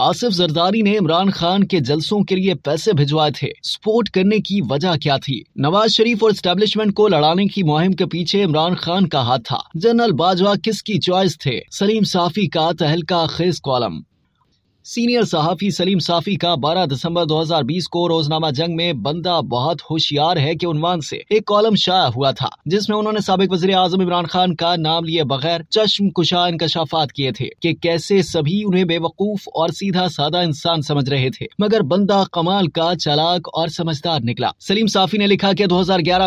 आसिफ जरदारी ने इमरान खान के जलसों के लिए पैसे भिजवाए थे सपोर्ट करने की वजह क्या थी नवाज शरीफ और स्टेब्लिशमेंट को लड़ाने की मुहिम के पीछे इमरान खान का हाथ था जनरल बाजवा किसकी चॉइस थे सलीम साफी का तहलका खेज कॉलम सीनियर सहाफ़ी सलीम साफ़ी का 12 दिसंबर 2020 को रोजनामा जंग में बंदा बहुत होशियार है के उनवान से एक कॉलम शाया हुआ था जिसमें उन्होंने सबक वजीर आजम इमरान खान का नाम लिए बगैर चश्म कुशा इंकशाफात किए थे कि कैसे सभी उन्हें बेवकूफ और सीधा साधा इंसान समझ रहे थे मगर बंदा कमाल का चलाक और समझदार निकला सलीम साफ़ी ने लिखा की दो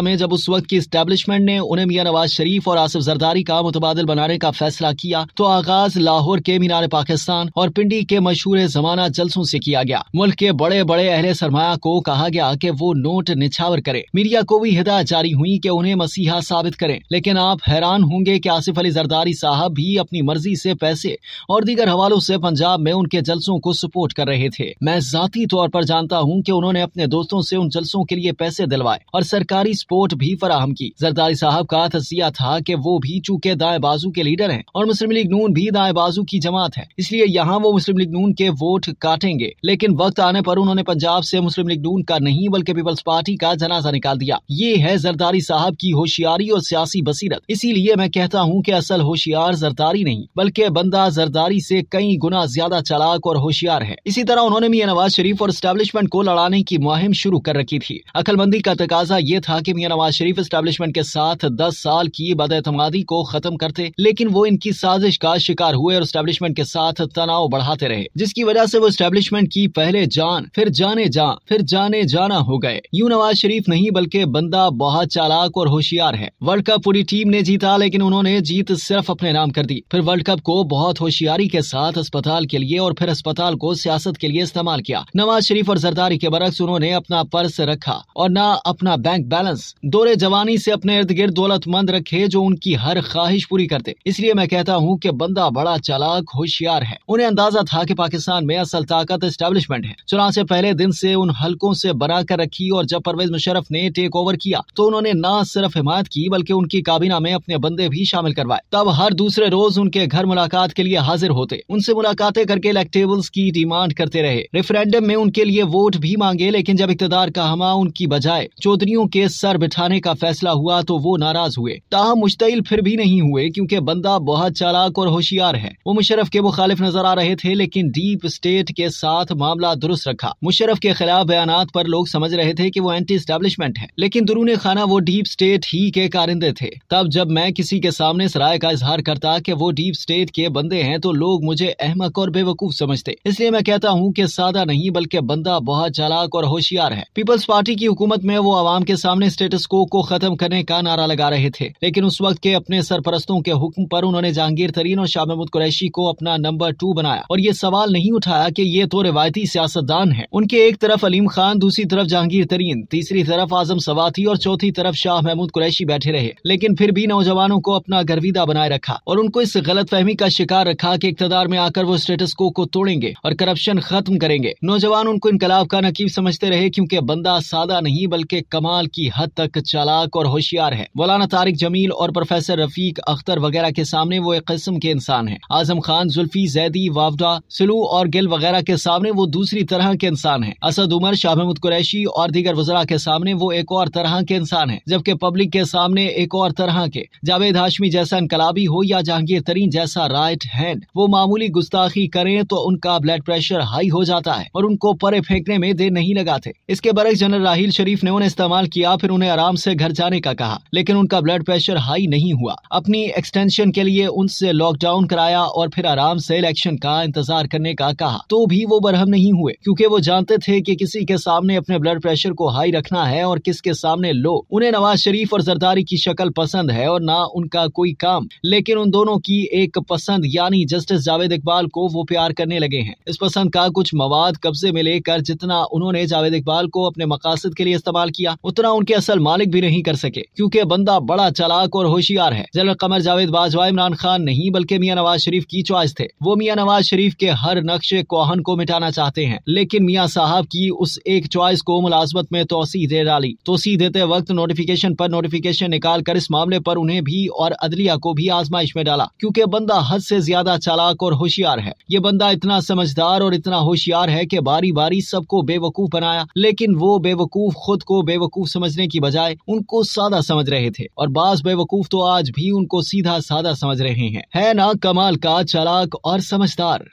में जब उस वक्त की स्टेब्लिशमेंट ने उन्हें मियाँ नवाज शरीफ और आसिफ जरदारी का मुतबादल बनाने का फैसला किया तो आगाज लाहौर के मीनार पाकिस्तान और पिंडी के मशहूर बतूर जमाना जलसों से किया गया मुल्क के बड़े बड़े अहले सरमाया को कहा गया कि वो नोट निछावर करे मीडिया को भी हिदायत जारी हुई कि उन्हें मसीहा साबित करें लेकिन आप हैरान होंगे कि आसिफ अली जरदारी साहब भी अपनी मर्जी से पैसे और दीगर हवालों से पंजाब में उनके जलसों को सपोर्ट कर रहे थे मैं जाती तौर पर जानता हूँ की उन्होंने अपने दोस्तों से उन जलसों के लिए पैसे दिलवाए और सरकारी सपोर्ट भी फराहम की जरदारी साहब का तजिया था की वो भी चूके दाएं बाजू के लीडर है और मुस्लिम लीग नून भी दाएं बाजू की जमात है इसलिए यहाँ वो मुस्लिम लीग नून के वोट काटेंगे लेकिन वक्त आने पर उन्होंने पंजाब से मुस्लिम लीग नून का नहीं बल्कि पीपल्स पार्टी का जनाजा निकाल दिया ये है जरदारी साहब की होशियारी और सियासी बसीरत इसीलिए मैं कहता हूँ की असल होशियार जरदारी नहीं बल्कि बंदा जरदारी से कई गुना ज्यादा चलाक और होशियार है इसी तरह उन्होंने मियाँ नवाज शरीफ और स्टैब्लिशमेंट को लड़ाने की मुहिम शुरू कर रखी थी अकलमंदी का तकाजा ये था की मियाँ नवाज शरीफ स्टैब्लिशमेंट के साथ दस साल की बदतमादी को खत्म करते लेकिन वो इनकी साजिश का शिकार हुए और स्टैब्लिशमेंट के साथ तनाव बढ़ाते रहे जिस जिसकी वजह से वो स्टेब्लिशमेंट की पहले जान फिर जाने जा फिर जाने जाना हो गए यू नवाज शरीफ नहीं बल्कि बंदा बहुत चालाक और होशियार है वर्ल्ड कप पूरी टीम ने जीता लेकिन उन्होंने जीत सिर्फ अपने नाम कर दी फिर वर्ल्ड कप को बहुत होशियारी के साथ अस्पताल के लिए और फिर अस्पताल को सियासत के लिए इस्तेमाल किया नवाज शरीफ और जरदारी के बरक्स उन्होंने अपना पर्स रखा और न अपना बैंक बैलेंस दौरे जवानी से अपने इर्द गिर्द दौलतमंद रखे जो उनकी हर ख्वाहिश पूरी करते इसलिए मैं कहता हूँ की बंदा बड़ा चालाक होशियार है उन्हें अंदाजा था की पाकिस्तान में असल ताकत स्टैब्लिशमेंट है चुनाव से पहले दिन से उन हलकों से बना कर रखी और जब परवेज मुशरफ ने टेक ओवर किया तो उन्होंने न सिर्फ हिमायत की बल्कि उनकी काबीना में अपने बंदे भी शामिल करवाए तब हर दूसरे रोज उनके घर मुलाकात के लिए हाजिर होते उनसे मुलाकातें करके इलेक्टेबल्स की डिमांड करते रहे रेफरेंडम में उनके लिए वोट भी मांगे लेकिन जब इकतदार का हमा उनकी बजाय चौधरियों के सर बिठाने का फैसला हुआ तो वो नाराज हुए ताहम मुश्तिल फिर भी नहीं हुए क्यूँकी बंदा बहुत चालाक और होशियार है वो मुशरफ के मुखालिफ नजर आ रहे थे लेकिन डीप स्टेट के साथ मामला दुरुस्त रखा मुशरफ के खिलाफ बयान पर लोग समझ रहे थे की वो एंटी स्टेब्लिशमेंट है लेकिन दुरून खाना वो डीप स्टेट ही के कारिंदे थे तब जब मैं किसी के सामने इस राय का इजहार करता कि वो डीप स्टेट के बंदे हैं तो लोग मुझे अहमक और बेवकूफ समझते इसलिए मैं कहता हूँ की सादा नहीं बल्कि बंदा बहुत चालाक और होशियार है पीपल्स पार्टी की हुकूमत में वो आवाम के सामने स्टेटस को को खत्म करने का नारा लगा रहे थे लेकिन उस वक्त के अपने सरपरस्तों के हुक्म पर उन्होंने जहांगीर तरीन और शाह महमूद कुरैशी को अपना नंबर टू बनाया और ये सवाल नहीं उठाया कि ये तो रिवायती सियासतदान है उनके एक तरफ अलीम खान दूसरी तरफ जहांगीर तरीन तीसरी तरफ आजम सवाती और चौथी तरफ शाह महमूद कुरैशी बैठे रहे लेकिन फिर भी नौजवानों को अपना गर्विदा बनाए रखा और उनको इस गलत फहमी का शिकार रखा की इकतदार में आकर वो स्टेटस को को तोड़ेंगे और करप्शन खत्म करेंगे नौजवान उनको इनकलाब का नकीब समझते रहे क्यूँकी बंदा सादा नहीं बल्कि कमाल की हद तक चालाक और होशियार है मौलाना तारिक जमील और प्रोफेसर रफीक अख्तर वगैरह के सामने वो एक किस्म के इंसान है आजम खान जुल्फी जैदी वावडा सलूक और गिल वगैरह के सामने वो दूसरी तरह के इंसान है असद उमर शाह महमूद कुरैशी और दीगर वजरा के सामने वो एक और तरह के इंसान है जबकि पब्लिक के सामने एक और तरह के जावेद हाशमी जैसा इनकलाबी हो या जहांगीर तरीन जैसा राइट हैंड वो मामूली गुस्ताखी करें तो उनका ब्लड प्रेशर हाई हो जाता है और उनको परे फेंकने में देर नहीं लगाते इसके बरस जनरल राहिल शरीफ ने उन्हें इस्तेमाल किया फिर उन्हें आराम से घर जाने का कहा लेकिन उनका ब्लड प्रेशर हाई नहीं हुआ अपनी एक्सटेंशन के लिए उनसे लॉकडाउन कराया और फिर आराम से इलेक्शन का इंतजार करने करने का कहा तो भी वो बरहम नहीं हुए क्योंकि वो जानते थे कि किसी के सामने अपने ब्लड प्रेशर को हाई रखना है और किसके सामने लो उन्हें नवाज शरीफ और जरदारी की शक्ल पसंद है और ना उनका कोई काम लेकिन उन दोनों की एक पसंद यानी जस्टिस जावेद इकबाल को वो प्यार करने लगे हैं इस पसंद का कुछ मवाद कब्जे में लेकर जितना उन्होंने जावेद इकबाल को अपने मकासद के लिए इस्तेमाल किया उतना उनके असल मालिक भी नहीं कर सके क्यूँकी बंदा बड़ा चलाक और होशियार है जनरल कमर जावेद बाजवा इमरान खान नहीं बल्कि मियाँ नवाज शरीफ की चॉइस थे वो मियाँ नवाज शरीफ के हर नक्शे कोहन को मिटाना चाहते हैं लेकिन मियाँ साहब की उस एक चॉइस को मुलाजमत में तोसी दे डाली तोसी देते वक्त नोटिफिकेशन पर नोटिफिकेशन निकाल कर इस मामले पर उन्हें भी और अदलिया को भी आजमाइश में डाला क्योंकि बंदा हद से ज्यादा चालाक और होशियार है ये बंदा इतना समझदार और इतना होशियार है कि बारी बारी सबको बेवकूफ बनाया लेकिन वो बेवकूफ खुद को बेवकूफ समझने की बजाय उनको सादा समझ रहे थे और बास बेवकूफ तो आज भी उनको सीधा सादा समझ रहे हैं है ना कमाल का चालाक और समझदार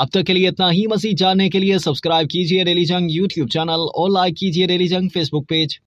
अब तक के लिए इतना ही मसीह जानने के लिए सब्सक्राइब कीजिए डेली जंग यूट्यूब चैनल और लाइक कीजिए डेली जंग फेसबुक पेज